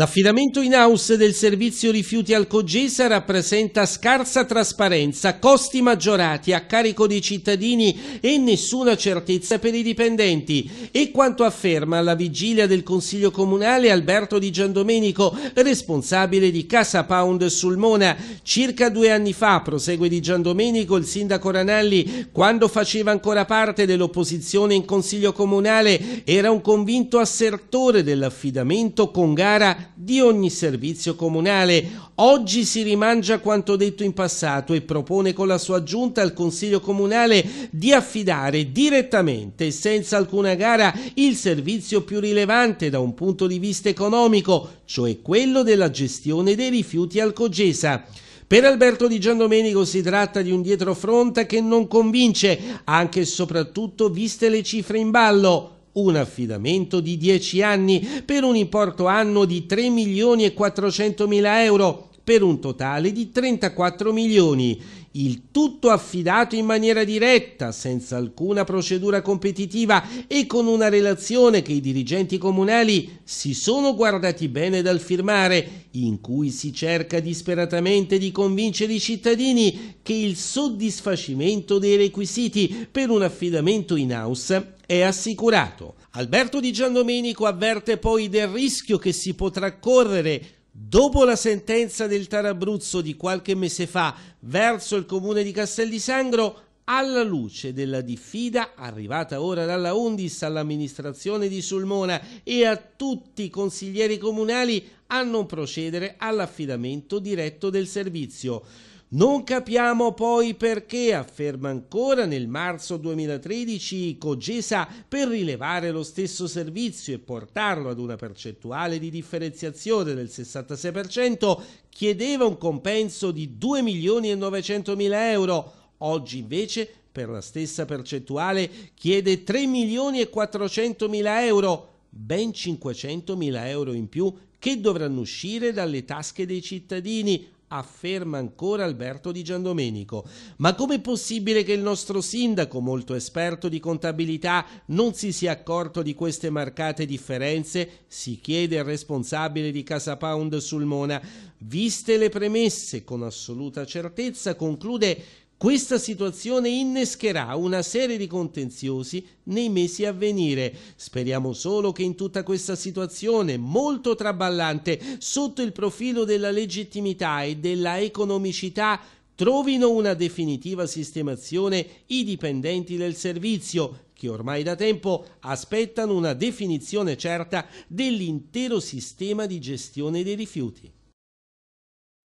L'affidamento in house del servizio rifiuti al Cogesa rappresenta scarsa trasparenza, costi maggiorati a carico dei cittadini e nessuna certezza per i dipendenti. E quanto afferma alla vigilia del Consiglio Comunale Alberto Di Giandomenico, responsabile di Casa Pound sul Mona. Circa due anni fa, prosegue Di Giandomenico, il sindaco Ranalli, quando faceva ancora parte dell'opposizione in Consiglio Comunale, era un convinto assertore dell'affidamento con gara di ogni servizio comunale. Oggi si rimangia quanto detto in passato e propone con la sua giunta al Consiglio Comunale di affidare direttamente e senza alcuna gara il servizio più rilevante da un punto di vista economico, cioè quello della gestione dei rifiuti al Cogesa. Per Alberto Di Giandomenico si tratta di un dietrofront che non convince, anche e soprattutto viste le cifre in ballo un affidamento di 10 anni per un importo annuo di 3 milioni e 400 mila euro per un totale di 34 milioni, il tutto affidato in maniera diretta, senza alcuna procedura competitiva e con una relazione che i dirigenti comunali si sono guardati bene dal firmare, in cui si cerca disperatamente di convincere i cittadini che il soddisfacimento dei requisiti per un affidamento in house è assicurato. Alberto Di Giandomenico avverte poi del rischio che si potrà correre Dopo la sentenza del Tarabruzzo di qualche mese fa verso il comune di Castel di Sangro, alla luce della diffida arrivata ora dalla Undis all'amministrazione di Sulmona e a tutti i consiglieri comunali a non procedere all'affidamento diretto del servizio. Non capiamo poi perché, afferma ancora nel marzo 2013 Cogesa, per rilevare lo stesso servizio e portarlo ad una percentuale di differenziazione del 66%, chiedeva un compenso di 2 milioni e 900 mila euro. Oggi invece, per la stessa percentuale, chiede 3 milioni e 400 mila euro, ben 500 mila euro in più che dovranno uscire dalle tasche dei cittadini afferma ancora Alberto Di Giandomenico. Ma com'è possibile che il nostro sindaco, molto esperto di contabilità, non si sia accorto di queste marcate differenze? Si chiede il responsabile di Casa Pound Sulmona. Viste le premesse, con assoluta certezza conclude questa situazione innescherà una serie di contenziosi nei mesi a venire. Speriamo solo che in tutta questa situazione molto traballante sotto il profilo della legittimità e della economicità trovino una definitiva sistemazione i dipendenti del servizio che ormai da tempo aspettano una definizione certa dell'intero sistema di gestione dei rifiuti.